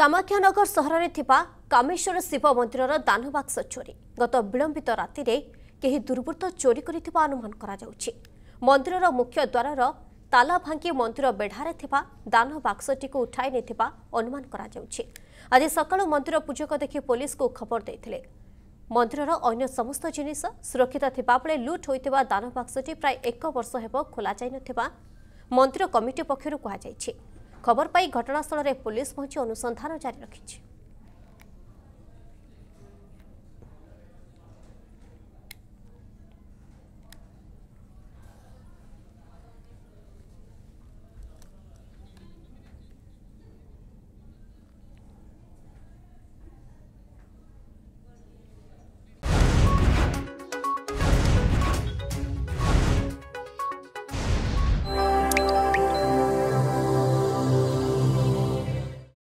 କାମାକ୍ଷାନଗର ସହରରେ ଥିବା କାମେଶ୍ୱର ଶିବ ମନ୍ଦିରର ଦାନବାକ୍ସ ଚୋରି ଗତ ବିଳମ୍ବିତ ରାତିରେ କେହି ଦୁର୍ବୃତ୍ତ ଚୋରି କରିଥିବା ଅନୁମାନ କରାଯାଉଛି ମନ୍ଦିରର ମୁଖ୍ୟ ଦ୍ୱାରର ତାଲା ଭାଙ୍ଗି ମନ୍ଦିର ବେଢ଼ାରେ ଥିବା ଦାନ ବାକ୍ସଟିକୁ ଉଠାଇ ନେଇଥିବା ଅନୁମାନ କରାଯାଉଛି ଆଜି ସକାଳୁ ମନ୍ଦିର ପୂଜକ ଦେଖି ପୋଲିସକୁ ଖବର ଦେଇଥିଲେ ମନ୍ଦିରର ଅନ୍ୟ ସମସ୍ତ ଜିନିଷ ସୁରକ୍ଷିତ ଥିବାବେଳେ ଲୁଟ୍ ହୋଇଥିବା ଦାନ ବାକ୍ସଟି ପ୍ରାୟ ଏକ ବର୍ଷ ହେବ ଖୋଲାଯାଇନଥିବା ମନ୍ଦିର କମିଟି ପକ୍ଷରୁ କୁହାଯାଇଛି ଖବର ପାଇ ଘଟଣାସ୍ଥଳରେ ପୁଲିସ୍ ପହଞ୍ଚି ଅନୁସନ୍ଧାନ ଜାରି ରଖିଛି